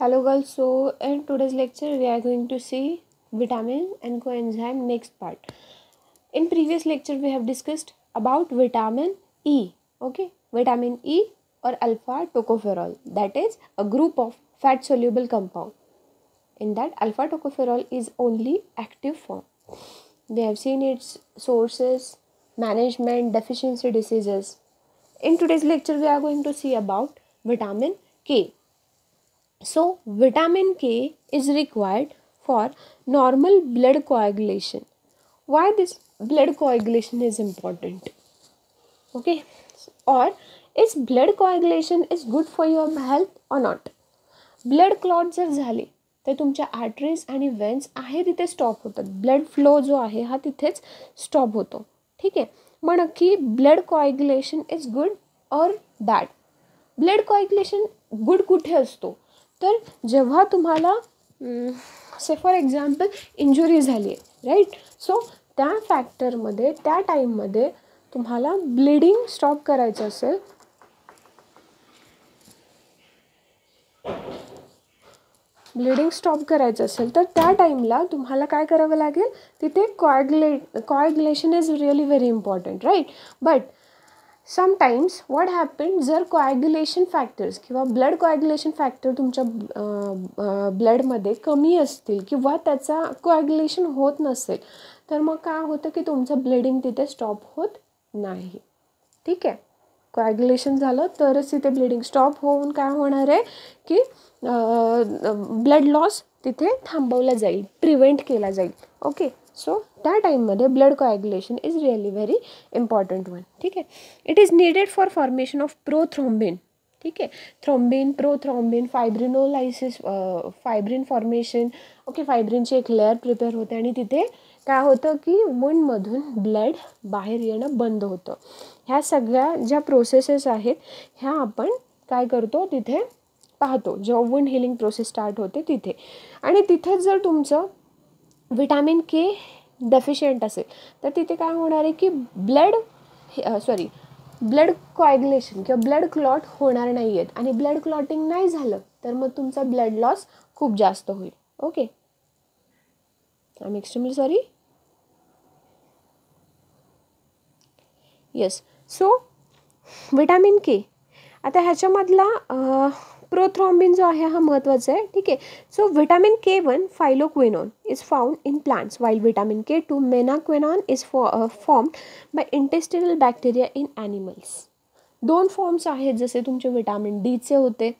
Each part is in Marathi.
hello girls. so in today's lecture we are going to see vitamin and coenzyme next part in previous lecture we have discussed about vitamin e okay vitamin e or alpha tocopherol that is a group of fat soluble compound in that alpha tocopherol is only active form we have seen its sources management deficiency diseases in today's lecture we are going to see about vitamin k So, vitamin K is required for normal blood coagulation. Why this blood coagulation is important? Okay, or is blood coagulation is good for your health or not? blood clot जर झाले तर तुमच्या आर्टरीज आणि वेन्स आहे तिथे स्टॉप होतात ब्लड फ्लो जो आहे हा तिथेच स्टॉप होतो ठीक आहे मग नक्की blood coagulation is good or bad blood coagulation good कुठे असतो तर जेव्हा तुम्हाला से फॉर एक्झाम्पल इंजुरी झाली आहे राईट सो त्या फॅक्टरमध्ये त्या टाईममध्ये तुम्हाला ब्लिडिंग स्टॉप करायचं असेल ब्लिडिंग स्टॉप करायचं असेल तर त्या टाईमला तुम्हाला काय करावं लागेल तिथे कॉयग्ले coagulation is really very important right but sometimes what happen जर कोॲग्युलेशन फॅक्टर्स किंवा ब्लड कोॲग्युलेशन फॅक्टर तुमच्या ब्लडमध्ये कमी असतील किंवा त्याचा कोॲग्युलेशन होत नसेल तर मग काय होतं की तुमचं ब्लिडिंग तिथे स्टॉप होत नाही ठीक आहे कोॲग्युलेशन झालं तरच तिथे ब्लिडिंग स्टॉप होऊन काय होणार आहे की ब्लड लॉस तिथे थांबवला जाईल प्रिव्हेंट केला जाईल ओके सो त्या टाईममध्ये blood coagulation is really very important one ठीक आहे it is needed for formation of prothrombin ठीक आहे thrombin prothrombin fibrinolysis fibrin formation okay फायब्रिनची एक लेअर प्रिपेअर होते आणि तिथे काय होतं की वूंडमधून ब्लड बाहेर येणं बंद होतं ह्या सगळ्या ज्या प्रोसेसेस आहेत ह्या आपण काय करतो तिथे पाहतो जेव्हा वूंड हिलिंग प्रोसेस स्टार्ट होते तिथे आणि तिथेच जर तुमचं विटॅमिन के डेफिशियंट असेल तर तिथे काय होणार आहे की ब्लड सॉरी ब्लड कॉयग्लेशन किंवा ब्लड क्लॉट होणार नाही आहेत आणि ब्लड क्लॉटिंग नाही झालं तर मग तुमचा ब्लड लॉस खूप जास्त होईल okay I am extremely sorry yes so vitamin K आता ह्याच्यामधला प्रोथ्रॉम्बिन जो आहे हा महत्त्वाचा आहे ठीक आहे so vitamin K one phylloquinone is found in plants while vitamin K two menaquinone is फॉ formed by intestinal bacteria in animals दोन फॉर्म्स आहेत जसे तुमचे व्हिटॅमिन डीचे होते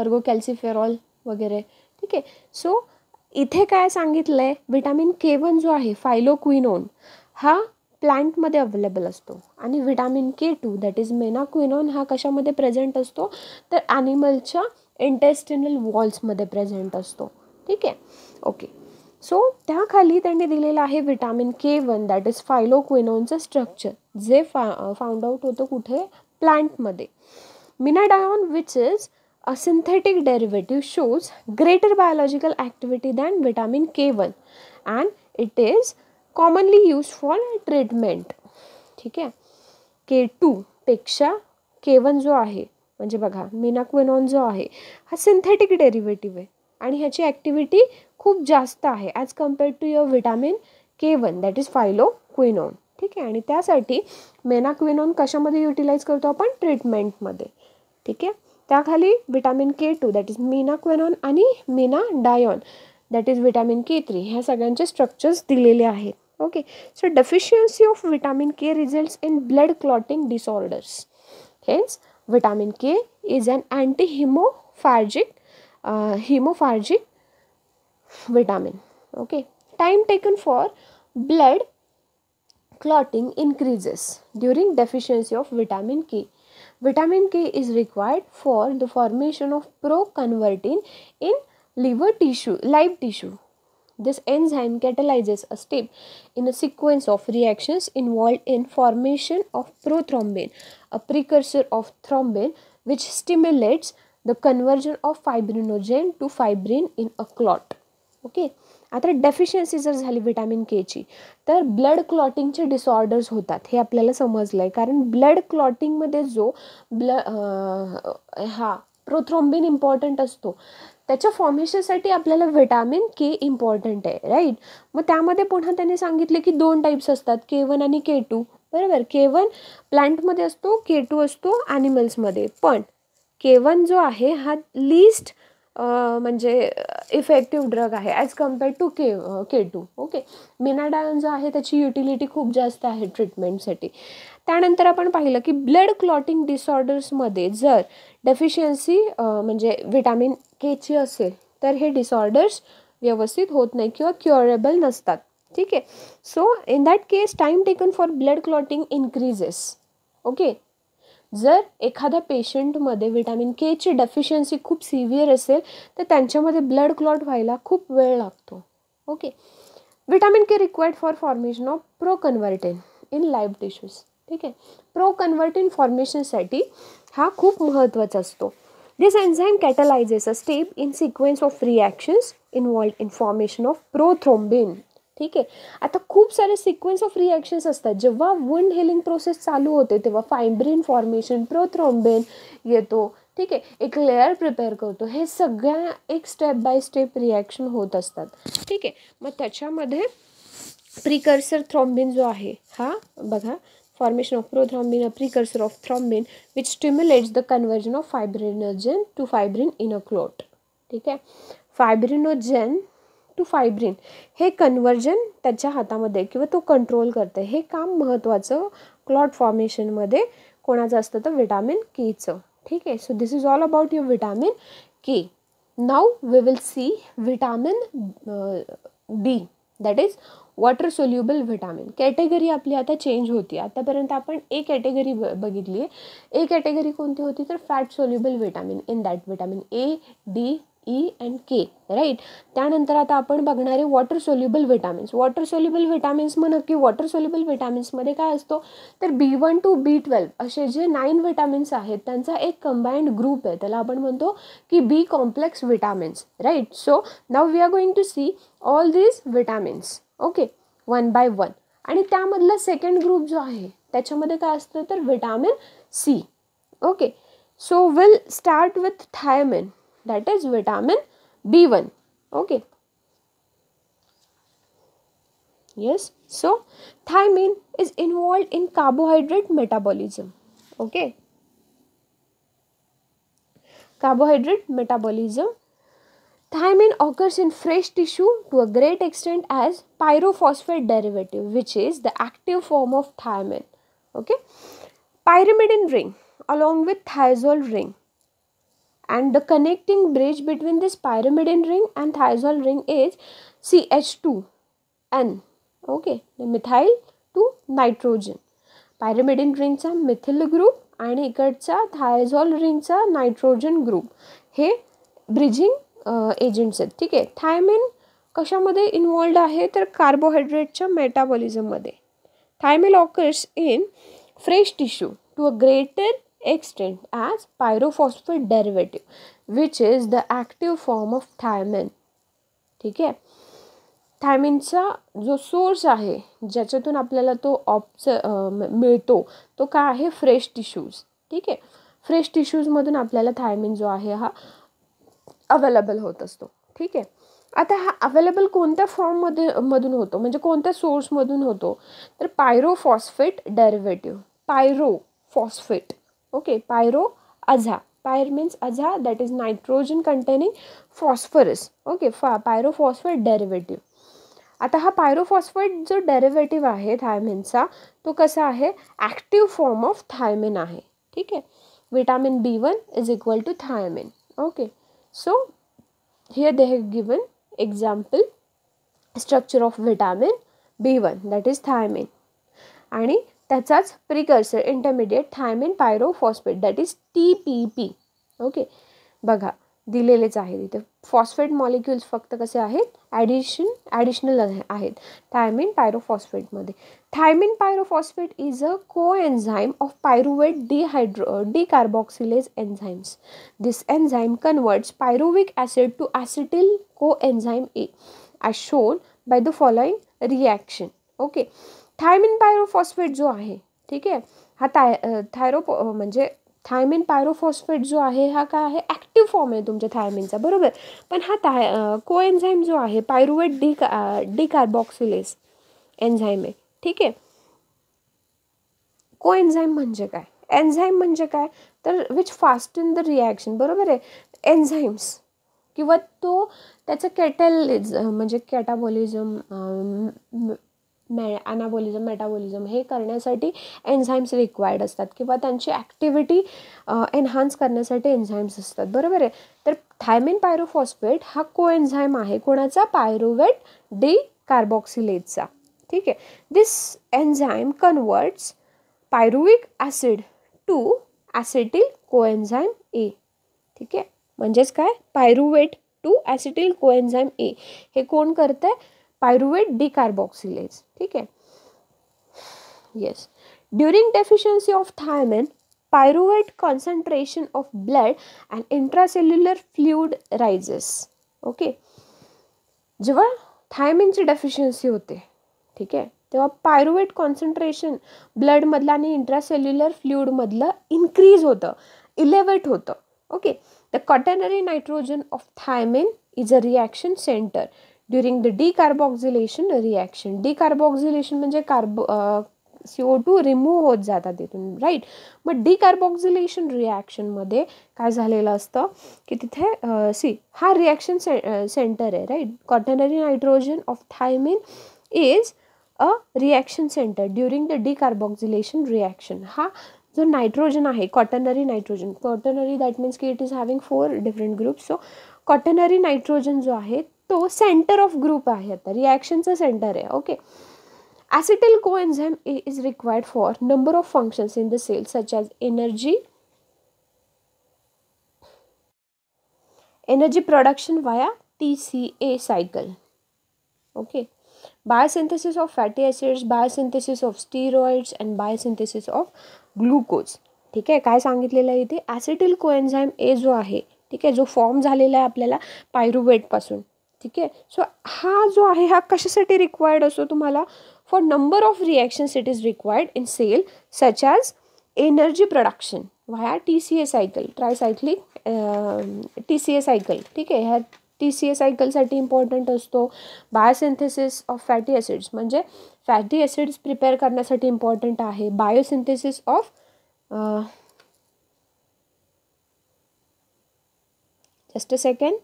अर्गो कॅल्सिफेरॉल वगैरे ठीक आहे सो इथे काय सांगितलं आहे विटॅमिन के वन जो आहे फायलोक्विनोन हा प्लांटमध्ये अवेलेबल असतो आणि vitamin K two that is menaquinone हा कशामध्ये प्रेझेंट असतो तर ॲनिमलच्या इंटेस्टिनल वॉल्समध्ये प्रेझेंट असतो ठीक आहे ओके सो त्याखाली त्यांनी दिलेलं आहे vitamin K one that is फायलोक्विनॉनचं स्ट्रक्चर जे फा फाउंड आउट होतं कुठे प्लांटमध्ये menadione which is a synthetic derivative shows greater biological activity than vitamin K one and it is commonly use for treatment ठीक आहे के पेक्षा के वन जो आहे म्हणजे बघा मिनाक्वेनॉन जो आहे हा सिंथेटिक डेरिवेटिव आहे आणि ह्याची ॲक्टिव्हिटी खूप जास्त आहे as compared to your vitamin K one that is phylloquinone ठीक आहे आणि त्यासाठी मेनाक्विनॉन कशामध्ये युटिलाइज करतो आपण ट्रीटमेंटमध्ये ठीक आहे त्याखाली vitamin K two that is menaquinone आणि menadione that is vitamin K three ह्या सगळ्यांचे स्ट्रक्चर्स दिलेले आहेत okay so deficiency of vitamin k results in blood clotting disorders hence vitamin k is an anti uh, hemophagic vitamin okay time taken for blood clotting increases during deficiency of vitamin k vitamin k is required for the formation of proconvertin in liver tissue live tissue This enzyme catalyzes a step in a sequence of reactions involved in formation of prothrombin, a precursor of thrombin which stimulates the conversion of fibrinogen to fibrin in a clot. Okay, आता डेफिशियन्सी जर झाली विटॅमिन केची तर ब्लड क्लॉटिंगचे डिसऑर्डर्स होतात हे आपल्याला समजलं आहे कारण ब्लड क्लॉटिंगमध्ये जो ब्ल हा प्रोथ्रॉम्बिन इम्पॉर्टंट असतो त्याच्या फॉर्मेशनसाठी आपल्याला व्हिटॅमिन के इम्पॉर्टंट आहे राईट मग त्यामध्ये पुन्हा त्यांनी सांगितले की दोन टाईप्स असतात के वन आणि के टू बरोबर के वन प्लांटमध्ये असतो के टू असतो ॲनिमल्समध्ये पण के जो आहे हा लिस्ट म्हणजे इफेक्टिव्ह ड्रग आहे as compare to K K two okay menadione जो आहे त्याची युटिलिटी खूप जास्त आहे ट्रीटमेंटसाठी त्यानंतर आपण पाहिलं की ब्लड क्लॉटिंग डिसऑर्डर्समध्ये जर डेफिशियन्सी म्हणजे विटॅमिन केची असेल तर हे डिसऑर्डर्स व्यवस्थित होत नाही किंवा क्युअरेबल नसतात ठीक आहे so in that case time taken for blood clotting increases okay जर एखाद्या पेशंटमध्ये विटॅमिन केची डेफिशियन्सी खूप सिव्हिअर असेल तर त्यांच्यामध्ये ब्लड क्लॉट व्हायला खूप वेळ लागतो okay vitamin K required for formation of proconvertin in live tissues ठीक आहे प्रो कन्व्हर्टेन फॉर्मेशनसाठी हा खूप महत्त्वाचा असतो this enzyme catalyses a step in sequence of reactions involved in formation of prothrombin ठीक आहे आता खूप सारे सिक्वेन्स ऑफ रिॲक्शन्स असतात जेव्हा वंड हेलिंग प्रोसेस चालू होते तेव्हा फायब्रिन फॉर्मेशन प्रोथ्रॉम्बेन येतो ठीक आहे एक लेअर प्रिपेअर करतो हे सगळ्या एक स्टेप बाय स्टेप रिॲक्शन होत असतात ठीक आहे मग त्याच्यामध्ये प्रिकर्सर थ्रॉम्बिन जो आहे हा बघा formation of prothrombin a precursor of thrombin which stimulates the conversion of fibrinogen to fibrin in a clot ठीक आहे फायब्रिनोजेन टू फायब्रिन हे कन्वर्जन त्याच्या हातामध्ये किंवा तो कंट्रोल करतं हे काम महत्त्वाचं क्लॉट फॉर्मेशनमध्ये कोणाचं असतं तर विटॅमिन केचं ठीक आहे so this is all about your vitamin K now we will see vitamin B that is water soluble vitamin category आपली आता चेंज होती आतापर्यंत आपण ए कॅटेगरी ब बघितली आहे ए कॅटेगरी कोणती होती तर fat soluble vitamin in that vitamin A D E and K right त्यानंतर आता आपण बघणारे water soluble vitamins water soluble व्हिटॅमिन्समग नक्की वॉटर सोल्युबल व्हिटॅमिन्समध्ये काय असतो तर B one two B twelve असे जे नाईन व्हिटॅमिन्स आहेत त्यांचा एक कंबाईंड ग्रुप आहे त्याला आपण म्हणतो की B complex vitamins right so now we are going to see all these vitamins okay one by one आणि त्यामधला सेकंड ग्रुप जो आहे त्याच्यामध्ये काय असतं तर vitamin C okay so will start with thiamine that is vitamin B1. Okay. Yes. So, thymine is involved in carbohydrate metabolism. Okay. Carbohydrate metabolism. Thymine occurs in fresh tissue to a great extent as pyrophosphate derivative, which is the active form of thymine. Okay. Pyrimidine ring along with thiazole ring and the connecting bridge between this between ring and thiazole ring is C H two N okay methyl two nitrogen pyrimidine रिंगचा मिथिल ग्रुप आणि इकडचा थायझॉल रिंगचा नायट्रोजन ग्रुप हे ब्रिजिंग एजंट्स आहेत ठीक आहे थायमिन कशामध्ये इन्वॉल्ड आहे तर कार्बोहायड्रेटच्या मेटाबॉलिझममध्ये thiamine occurs in fresh tissue to a greater extent as pyrophosphate derivative, which is the active form of thiamine. ठीक आहे थायमिनचा जो सोर्स आहे ज्याच्यातून आपल्याला तो ऑप्स मिळतो तो काय आहे फ्रेश टिश्यूज ठीक आहे फ्रेश टिश्यूजमधून आपल्याला थायमिन जो आहे हा अवेलेबल होत असतो ठीक आहे आता हा अवेलेबल कोणत्या फॉर्ममध्ये मधून होतो म्हणजे कोणत्या सोर्समधून होतो तर pyrophosphate derivative pyro phosphate okay pyro aza pyre aza that is nitrogen containing phosphorus okay फा पायरोफॉस्फेट डेरिव्हेटिव्ह आता हा पायरोफॉस्फेट जो डेरिव्हेटिव्ह आहे थायमिनचा तो कसा आहे ॲक्टिव्ह फॉर्म ऑफ थायमिन आहे ठीक आहे vitamin B one is equal to thiamine okay so here they have given example structure of vitamin B one that is thiamine आणि त्याचाच precursor intermediate thiamine pyrophosphate that is T P P okay बघा दिलेलेच आहे इथे फॉस्फेट मॉलिक्युल्स फक्त कसे आहेत ॲडिशन ॲडिशनल आहेत थायमिन पायरोफॉस्फेटमध्ये thiamine pyrophosphate is a coenzyme of pyruvate dehydro decarboxylase enzymes this enzyme converts pyruvic acid to acetyl को coenzyme A I shown by the following reaction okay thiamine pyrophosphate जो आहे ठीक आहे हा थाय थायरोपो म्हणजे थायमिन पायरोफॉस्फेट जो आहे हा काय आहे ॲक्टिव्ह फॉर्म आहे तुमच्या थायमिनचा बरोबर पण हा थाय कोएन्झाईम जो आहे पायरुवेट डी डिकार्बॉक्सिलेस एन्झाईम आहे ठीक आहे एन्झाईम म्हणजे काय एन्झाईम म्हणजे काय तर which fast in the reaction बरोबर आहे एन्झाईम्स किंवा तो त्याचं कॅटॅलिज म्हणजे कॅटाबॉलिझम मॅ ॲनाबोलिझम मेटाबॉलिझम हे करण्यासाठी एन्झाईम्स रिक्वायर्ड असतात किंवा त्यांची ॲक्टिव्हिटी एन्हान्स करण्यासाठी एन्झाईम्स असतात बरोबर आहे तर थायमिन पायरोफॉस्फेट हा को आहे कोणाचा पायरोवेट डी कार्बॉक्सिलेटचा ठीक आहे this enzyme converts pyruvic acid to acetyl coenzyme A ठीक आहे म्हणजेच काय pyruvate to acetyl coenzyme A हे कोण करतं आहे पायरुवेट डिकार्बॉक्सिलेज ठीक आहे yes during deficiency of thiamine pyruvate concentration of blood and intracellular fluid rises okay जेव्हा थायमिनची डेफिशियन्सी होते ठीक आहे तेव्हा पायरुवेट कॉन्सन्ट्रेशन ब्लडमधलं आणि इंट्रासेल्युलर फ्ल्युडमधलं इन्क्रीज होतं इलेवेट होतं okay the quaternary nitrogen of thiamine is a reaction centre during the decarboxylation reaction decarboxylation म्हणजे कार्बो सीओ टू रिमूव्ह होत जातात तिथून राईट मग डिकार्बॉक्झिलेशन रिॲक्शनमध्ये काय झालेलं असतं की तिथे सी हा रिॲक्शन से सेंटर आहे right quaternary nitrogen of thiamine is a reaction centre during the decarboxylation reaction हा जो नायट्रोजन आहे quaternary nitrogen quaternary that means की it is having four different groups so quaternary nitrogen जो आहे तो सेंटर ऑफ ग्रुप आहे आता रिॲक्शनचं सेंटर आहे okay acetyl coenzyme is required for number of functions in the cell such as energy energy production वाया T C A cycle okay biosynthesis of fatty acids biosynthesis of steroids and biosynthesis of glucose ठीक आहे काय सांगितलेलं आहे इथे ॲसिटिल कोएन्झाईम ए जो आहे ठीक आहे जो फॉर्म झालेला आहे आपल्याला पायरुवेटपासून ठीक आहे सो हा जो आहे हा कशासाठी रिक्वायर्ड असतो तुम्हाला for number of reactions it is required in cell such as energy production via T C A cycle tricyclic T C A cycle ठीक आहे ह्या टी सी ए सायकलसाठी इम्पॉर्टंट असतो बायोसिंथेसिस ऑफ फॅटी ॲसिड्स म्हणजे फॅटी ॲसिड्स प्रिपेअर करण्यासाठी इम्पॉर्टंट आहे biosynthesis of just a second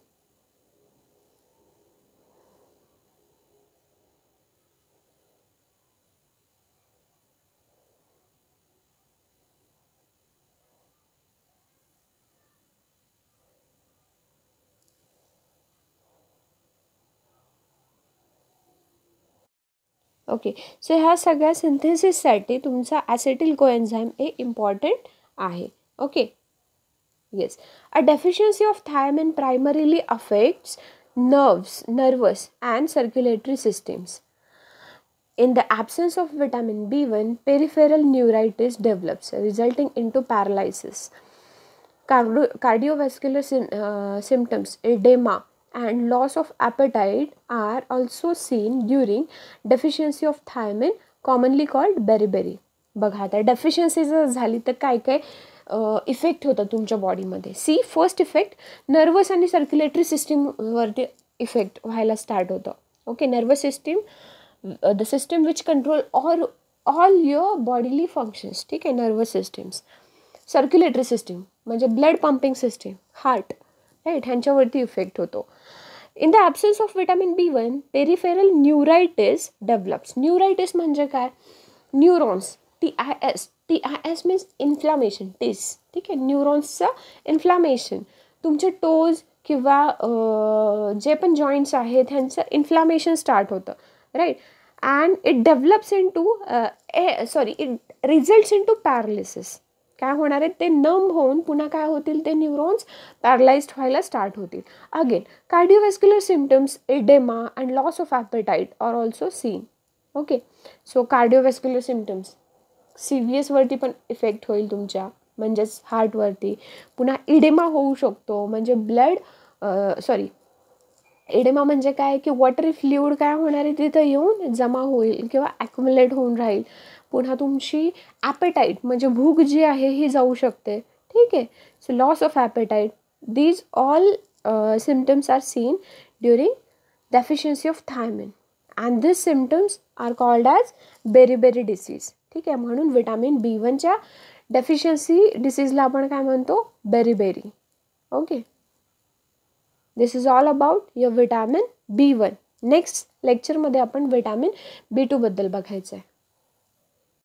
okay so ह्या सगळ्या सिंथेसिससाठी तुमचा ॲसिटिल कोएन्झाईम हे इम्पॉर्टंट आहे okay yes a deficiency of thiamine primarily affects nerves nervous and circulatory systems in the absence of vitamin B one peripheral neuritis develops resulting in to paralysis cardio cardiovascular sym symptoms a and loss of appetite are also seen during deficiency of thiamine commonly called beriberi बघा आता डेफिशियन्सी जर झाली तर काय काय इफेक्ट होतात तुमच्या बॉडीमध्ये सी फर्स्ट इफेक्ट नर्वस आणि सर्क्युलेटरी सिस्टीमवरती इफेक्ट व्हायला स्टार्ट होतं okay nervous system the system which control all all your bodily functions ठीक आहे नर्वस सिस्टीम्स सर्क्युलेटरी सिस्टीम म्हणजे blood pumping system heart right ह्यांच्यावरती इफेक्ट होतो in the absence of vitamin B one peripheral neuritis develops neuritis म्हणजे काय neurons T I S T I S means inflammation टीस ठीक आहे न्यूरॉन्सचं इन्फ्लामेशन तुमचे टोज किंवा जे पण जॉईंट्स आहेत ह्यांचं इन्फ्लामेशन स्टार्ट होतं right and it develops in to a sorry it results in to paralysis काय होणार आहे ते नम होऊन पुन्हा काय होतील ते न्यूरॉन्स पॅरलाइज व्हायला स्टार्ट होतील again cardiovascular symptoms edema and loss of appetite are also seen okay so cardiovascular symptoms see पण इफेक्ट होईल तुमच्या म्हणजेच हार्टवरती पुन्हा इडेमा होऊ शकतो म्हणजे ब्लड सॉरी एडेमा म्हणजे काय की वॉटर फ्ल्युड काय होणार आहे तिथं येऊन जमा होईल किंवा ॲक्युमुलेट होऊन राहील पुन्हा तुमची ॲपेटाईट म्हणजे भूक जी आहे ही जाऊ शकते ठीक आहे so loss of appetite these all symptoms are seen during deficiency of thiamine and this symptoms are called as beriberi disease ठीक आहे म्हणून विटॅमिन बी वनच्या डेफिशियन्सी डिसीजला आपण काय म्हणतो beriberi okay this is all about your vitamin B one next लेक्चरमध्ये आपण विटॅमिन बी टूबद्दल बघायचं आहे